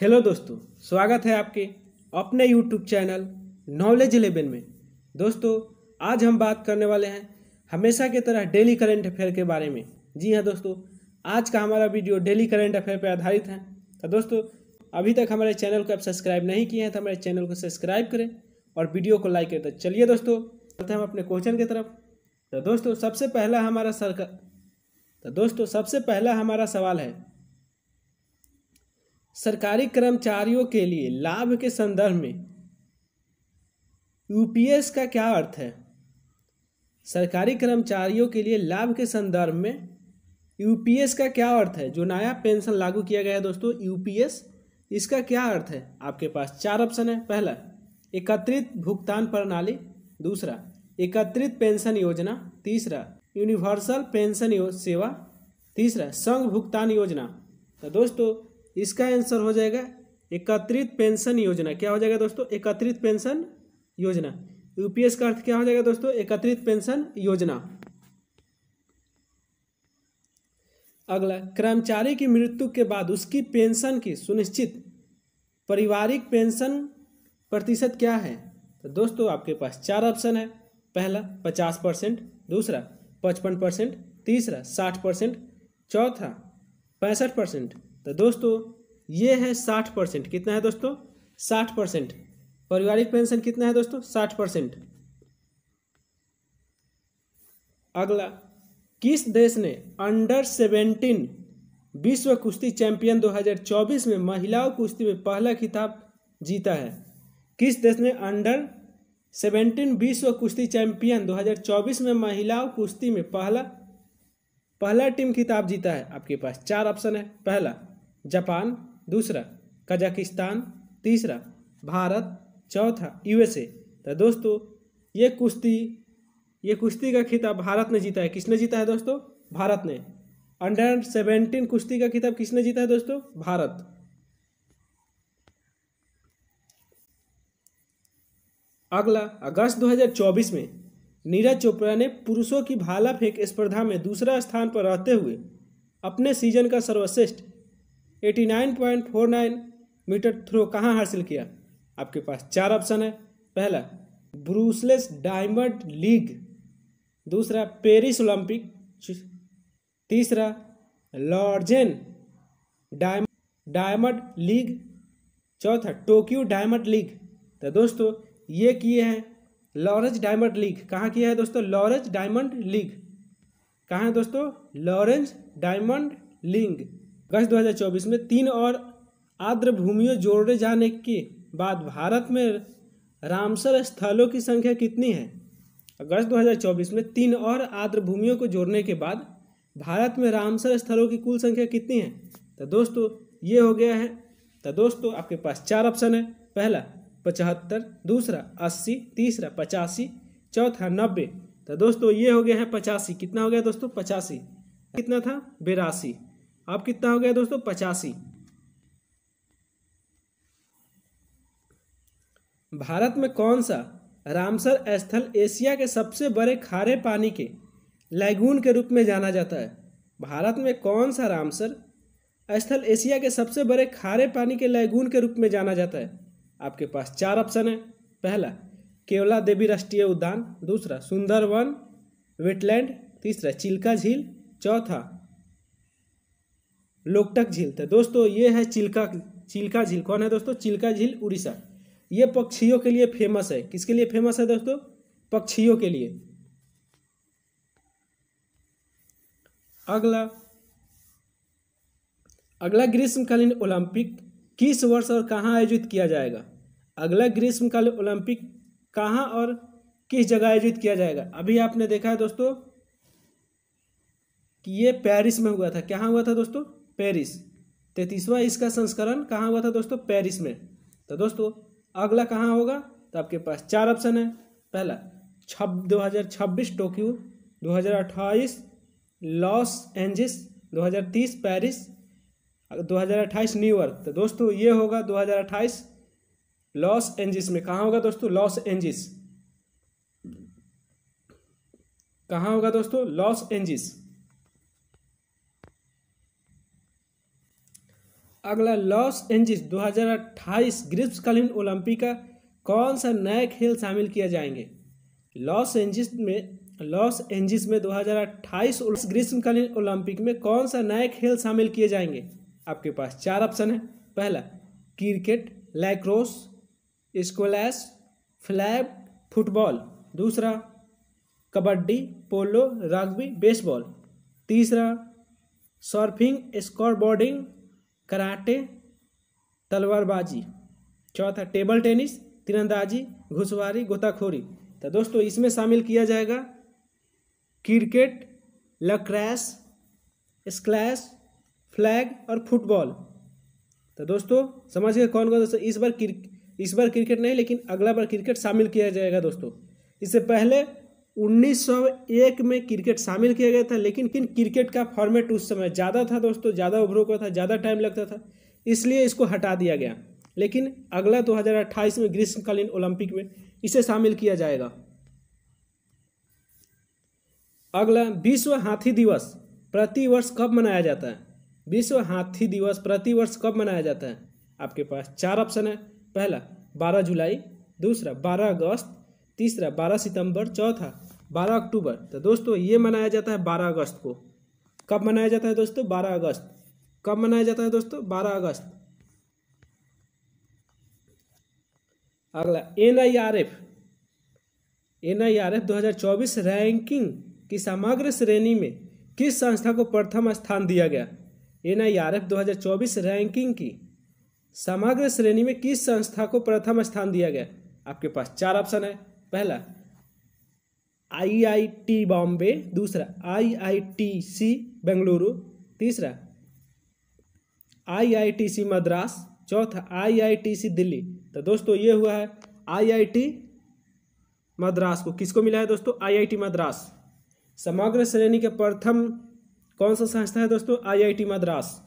hello दोस्तों स्वागत है आपके अपने यूट्यूब चैनल नॉलेज इलेवन में दोस्तों आज हम बात करने वाले हैं हमेशा की तरह डेली करंट अफेयर के बारे में जी हाँ दोस्तों आज का हमारा वीडियो डेली करंट अफेयर पर आधारित है तो दोस्तों अभी तक हमारे चैनल को आप सब्सक्राइब नहीं किए हैं तो हमारे चैनल को सब्सक्राइब करें और वीडियो को लाइक करें तो चलिए दोस्तों चलते हम अपने क्वेश्चन की तरफ तो दोस्तों सबसे पहला हमारा सरकार तो दोस्तों सबसे पहला हमारा सवाल है सरकारी कर्मचारियों के लिए लाभ के संदर्भ में यूपीएस का क्या अर्थ है सरकारी कर्मचारियों के लिए लाभ के संदर्भ में यूपीएस का क्या अर्थ है जो नया पेंशन लागू किया गया है दोस्तों यूपीएस इसका क्या अर्थ है आपके पास चार ऑप्शन है पहला एकत्रित भुगतान प्रणाली दूसरा एकत्रित पेंशन योजना तीसरा यूनिवर्सल पेंशन सेवा तीसरा संघ भुगतान योजना तो दोस्तों इसका आंसर हो जाएगा एकत्रित पेंशन योजना क्या हो जाएगा दोस्तों एकत्रित पेंशन योजना यूपीएस का अर्थ क्या हो जाएगा दोस्तों एकत्रित पेंशन योजना अगला कर्मचारी की मृत्यु के बाद उसकी पेंशन की सुनिश्चित पारिवारिक पेंशन प्रतिशत क्या है तो दोस्तों आपके पास चार ऑप्शन है पहला पचास परसेंट दूसरा पचपन परसेंट तीसरा साठ परसेंट चौथा पैंसठ परसेंट तो दोस्तों ये है साठ परसेंट कितना है दोस्तों साठ परसेंट पारिवारिक पेंशन कितना है दोस्तों साठ परसेंट अगला किस देश ने अंडर सेवेंटीन विश्व कुश्ती चैंपियन 2024 में महिलाओं कुश्ती में पहला खिताब जीता है किस देश ने अंडर सेवेंटीन विश्व कुश्ती चैंपियन 2024 में महिलाओं कुश्ती में पहला पहला टीम खिताब जीता है आपके पास चार ऑप्शन है पहला जापान दूसरा कजाकिस्तान तीसरा भारत चौथा यूएसए तो दोस्तों ये कुश्ती ये कुश्ती का खिताब भारत ने जीता है किसने जीता है दोस्तों भारत ने अंडर सेवेंटीन कुश्ती का खिताब किसने जीता है दोस्तों भारत अगला अगस्त 2024 में नीरज चोपड़ा ने पुरुषों की भाला फेंक स्पर्धा में दूसरा स्थान पर रहते हुए अपने सीजन का सर्वश्रेष्ठ 89.49 मीटर थ्रो कहाँ हासिल किया आपके पास चार ऑप्शन है पहला ब्रूसलेस डायमंड लीग दूसरा पेरिस ओलंपिक तीसरा लॉर्जेन डायमंड डायमंड लीग चौथा टोक्यो डायमंड लीग तो दोस्तों ये किए हैं लॉरेंस डायमंड लीग कहाँ किया है दोस्तों लॉरेंस डायमंड लीग कहाँ है दोस्तों लॉरेंस डायमंड लीग अगस्त 2024 में तीन और आर्द्र भूमियों जोड़े जाने के बाद भारत में रामसर स्थलों की संख्या कितनी है अगस्त 2024 में तीन और आर्द्र भूमियों को जोड़ने के बाद भारत में रामसर स्थलों की कुल संख्या कितनी है तो दोस्तों ये हो गया है तो दोस्तों आपके पास चार ऑप्शन है पहला पचहत्तर दूसरा अस्सी तीसरा पचासी चौथा नब्बे तो दोस्तों ये हो गया है पचासी कितना हो गया दोस्तों पचासी कितना था बेरासी अब कितना हो गया दोस्तों पचासी भारत में कौन सा रामसर स्थल एशिया के सबसे बड़े खारे पानी के लैगून के रूप में जाना जाता है भारत में कौन सा रामसर स्थल एशिया के सबसे बड़े खारे पानी के लैगून के रूप में जाना जाता है आपके पास चार ऑप्शन है पहला केवला देवी राष्ट्रीय उद्यान दूसरा सुंदरवन वेटलैंड तीसरा चिल्का झील चौथा लोकटक झील था तो दोस्तों ये है चिल्का चिल्का झील कौन है दोस्तों चिल्का झील उड़ीसा ये पक्षियों के लिए फेमस है किसके लिए फेमस है दोस्तों पक्षियों के लिए अगला अगला ग्रीष्मकालीन ओलंपिक किस वर्ष और कहाँ आयोजित किया जाएगा अगला ग्रीष्मकालीन ओलंपिक कहाँ और किस जगह आयोजित किया जाएगा अभी आपने देखा है दोस्तों कि ये पेरिस में हुआ था क्या हुआ था दोस्तों पेरिस तैतीसवा इसका संस्करण कहाँ हुआ था दोस्तों पेरिस में तो दोस्तों अगला कहाँ होगा तो आपके पास चार ऑप्शन है पहला छब दो हज़ार छब्बीस टोक्यो दो हज़ार अट्ठाईस लॉस एंजिस दो हज़ार तीस पेरिस दो हज़ार अट्ठाईस न्यूयॉर्क तो दोस्तों ये होगा दो हज़ार अट्ठाईस लॉस एंजिस में कहाँ होगा दोस्तों लॉस एंजिस कहाँ होगा दोस्तों लॉस एंजिस अगला लॉस एंजिस 2028 ग्रीष्मकालीन ओलंपिक का कौन सा नया खेल शामिल किए जाएंगे लॉस एंजिस में लॉस एंजिस में 2028 ग्रीष्मकालीन ओलंपिक में कौन सा नए खेल शामिल किए जाएंगे आपके पास चार ऑप्शन है पहला cricket lacrosse squash flag football दूसरा कबड्डी पोलो रग्बी बेसबॉल तीसरा सर्फिंग स्कोरबोर्डिंग कराटे तलवारबाजी चौथा टेबल टेनिस तीरंदाजी घुसवारी गोताखोरी तो दोस्तों इसमें शामिल किया जाएगा क्रिकेट लक्रैस स्क्लैश फ्लैग और फुटबॉल तो दोस्तों समझ गए कौन कौन दोस्तों इस बार क्रिक इस बार क्रिकेट नहीं लेकिन अगला बार क्रिकेट शामिल किया जाएगा दोस्तों इससे पहले 1901 में क्रिकेट शामिल किया गया था लेकिन किन क्रिकेट का फॉर्मेट उस समय ज़्यादा था दोस्तों ज़्यादा उभरों का था ज़्यादा टाइम लगता था इसलिए इसको हटा दिया गया लेकिन अगला 2028 में ग्रीष्मकालीन ओलंपिक में इसे शामिल किया जाएगा अगला विश्व हाथी दिवस प्रतिवर्ष कब मनाया जाता है विश्व हाथी दिवस प्रतिवर्ष कब मनाया जाता है आपके पास चार ऑप्शन है पहला बारह जुलाई दूसरा बारह अगस्त तीसरा बारह सितंबर चौथा बारह अक्टूबर तो दोस्तों ये मनाया जाता है बारह अगस्त को कब मनाया जाता है दोस्तों बारह अगस्त कब मनाया जाता है दोस्तों बारह अगस्त अगला N I R F N I R F दो हजार चौबीस रैंकिंग की समग्र श्रेणी में किस संस्था को प्रथम स्थान दिया गया एन आई आर एफ दो हजार चौबीस रैंकिंग की समग्र श्रेणी में किस संस्था को प्रथम स्थान दिया गया आपके पास चार ऑप्शन है पहला आईआईटी बॉम्बे दूसरा आईआईटीसी बेंगलुरु तीसरा आईआईटीसी मद्रास चौथा आईआईटीसी दिल्ली तो दोस्तों ये हुआ है आईआईटी मद्रास को किसको मिला है दोस्तों आईआईटी मद्रास समग्र श्रेणी के प्रथम कौन सा संस्था है दोस्तों आईआईटी मद्रास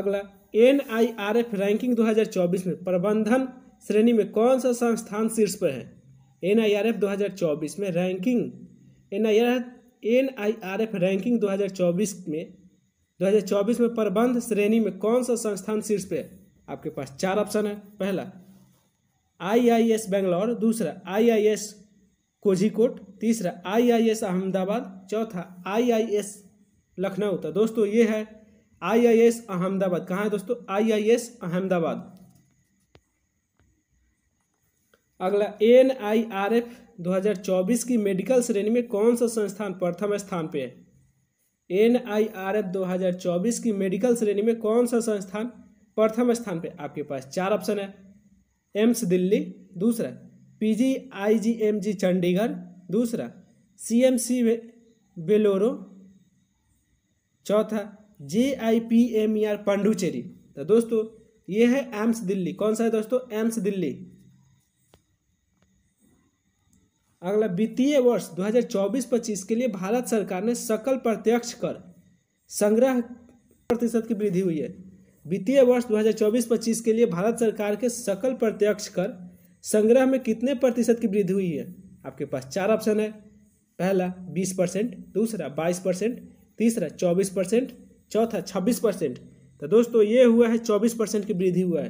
अगला एनआईआरएफ रैंकिंग 2024 में प्रबंधन श्रेणी में कौन सा संस्थान शीर्ष पर है एन आई आर एफ दो हज़ार चौबीस में ranking N I R N I R F ranking दो हज़ार चौबीस में दो हज़ार चौबीस में प्रबंध श्रेणी में कौन सा संस्थान शीर्ष पर है आपके पास चार ऑप्शन है पहला आई आई एस बेंगलोर दूसरा आई आई एस कोझिकोट तीसरा आई आई एस अहमदाबाद चौथा आई आई एस लखनऊ था दोस्तों ये है आई आई एस अहमदाबाद कहाँ है दोस्तों आई आई एस अहमदाबाद अगला एन आई आर एफ दो हज़ार चौबीस की मेडिकल श्रेणी में कौन सा संस्थान प्रथम स्थान पे है एन आई आर एफ दो हज़ार चौबीस की मेडिकल श्रेणी में कौन सा संस्थान प्रथम स्थान पे आपके पास चार ऑप्शन है एम्स दिल्ली दूसरा P G I G M G Chandigarh दूसरा सी एम सी बेलोरो चौथा J I P M E R Pondicherry तो दोस्तों ये है एम्स दिल्ली कौन सा है दोस्तों एम्स दिल्ली अगला वित्तीय वर्ष 2024-25 के लिए भारत सरकार ने सकल प्रत्यक्ष कर संग्रह प्रतिशत की वृद्धि हुई है वित्तीय वर्ष 2024-25 के लिए भारत सरकार के सकल प्रत्यक्ष कर संग्रह में कितने प्रतिशत की वृद्धि हुई है आपके पास चार ऑप्शन है पहला 20 परसेंट दूसरा 22 परसेंट तीसरा 24 परसेंट चौथा 26 परसेंट तो दोस्तों ये हुआ है 24 परसेंट की वृद्धि हुआ है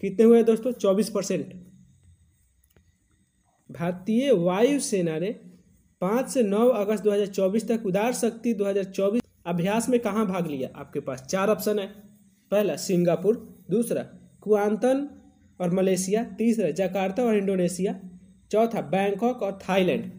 कितने हुए दोस्तों 24 परसेंट भारतीय वायुसेना ने पाँच से नौ अगस्त 2024 तक उदार शक्ति 2024 अभ्यास में कहाँ भाग लिया आपके पास चार ऑप्शन है पहला सिंगापुर दूसरा कुआंतन और मलेशिया तीसरा जकार्ता और इंडोनेशिया चौथा बैंकॉक और थाईलैंड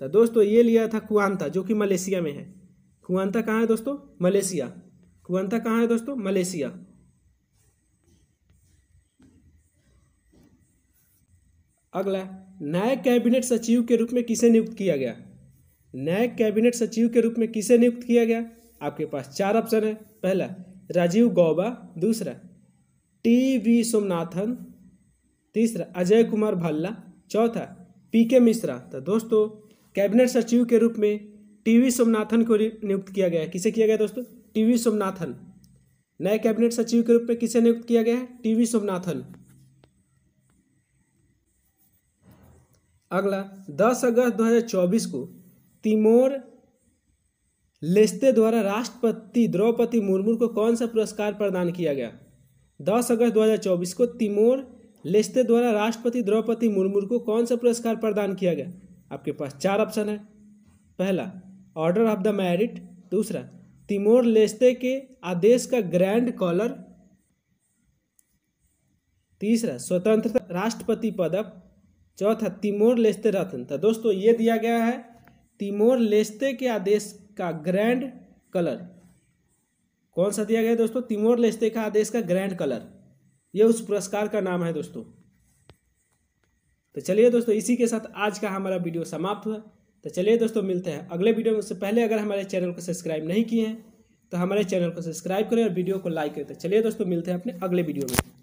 तो दोस्तों ये लिया था कुआंता जो कि मलेशिया में है कुआंता कहाँ है दोस्तों मलेशिया कुआंता कहाँ है दोस्तों मलेशिया अगला नए कैबिनेट सचिव के रूप में किसे नियुक्त किया गया नए कैबिनेट सचिव के रूप में किसे नियुक्त किया गया आपके पास चार ऑप्शन है पहला राजीव गौबा दूसरा टी वी सोमनाथन तीसरा अजय कुमार भल्ला चौथा पी के मिश्रा तो दोस्तों कैबिनेट सचिव के रूप में टी वी सोमनाथन को नियुक्त किया गया है किसे किया गया दोस्तों टी वी सोमनाथन नए कैबिनेट सचिव के रूप में किसे नियुक्त किया गया है टी वी सोमनाथन अगला 10 अगस्त 2024 को तिमोर लेस्ते द्वारा राष्ट्रपति द्रौपदी मुर्मू को कौन सा पुरस्कार प्रदान किया गया 10 अगस्त 2024 को तिमोर लेस्ते द्वारा राष्ट्रपति द्रौपदी मुर्मू को कौन सा पुरस्कार प्रदान किया गया आपके पास चार ऑप्शन है पहला ऑर्डर ऑफ द मैरिट दूसरा तिमोर लेस्ते के आदेश का ग्रैंड कॉलर तीसरा स्वतंत्रता राष्ट्रपति पदक चौथा तिमोर लेस्ते रतन था तो दोस्तों ये दिया गया है तिमोर लेस्ते के आदेश का ग्रैंड कलर कौन सा दिया गया दोस्तों तिमोर लेस्ते का आदेश का ग्रैंड कलर ये उस पुरस्कार का नाम है दोस्तों तो चलिए दोस्तों इसी के साथ आज का हमारा वीडियो समाप्त हुआ तो चलिए दोस्तों मिलते हैं अगले वीडियो में उससे पहले अगर हमारे चैनल को सब्सक्राइब नहीं किए हैं तो हमारे चैनल को सब्सक्राइब करें और वीडियो को लाइक करें तो चलिए दोस्तों मिलते हैं अपने अगले वीडियो में